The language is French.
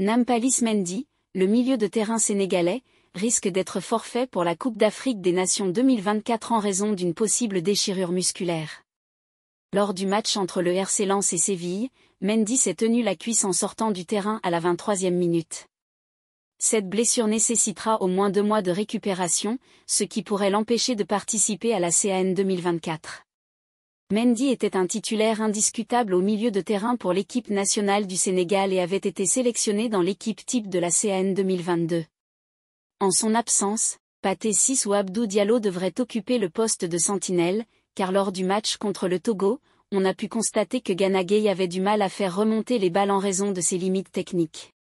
Nampalis Mendy, le milieu de terrain sénégalais, risque d'être forfait pour la Coupe d'Afrique des Nations 2024 en raison d'une possible déchirure musculaire. Lors du match entre le RC Lens et Séville, Mendy s'est tenu la cuisse en sortant du terrain à la 23e minute. Cette blessure nécessitera au moins deux mois de récupération, ce qui pourrait l'empêcher de participer à la CAN 2024. Mendy était un titulaire indiscutable au milieu de terrain pour l'équipe nationale du Sénégal et avait été sélectionné dans l'équipe type de la CN 2022. En son absence, Paté 6 ou Abdou Diallo devraient occuper le poste de sentinelle, car lors du match contre le Togo, on a pu constater que Ganagay avait du mal à faire remonter les balles en raison de ses limites techniques.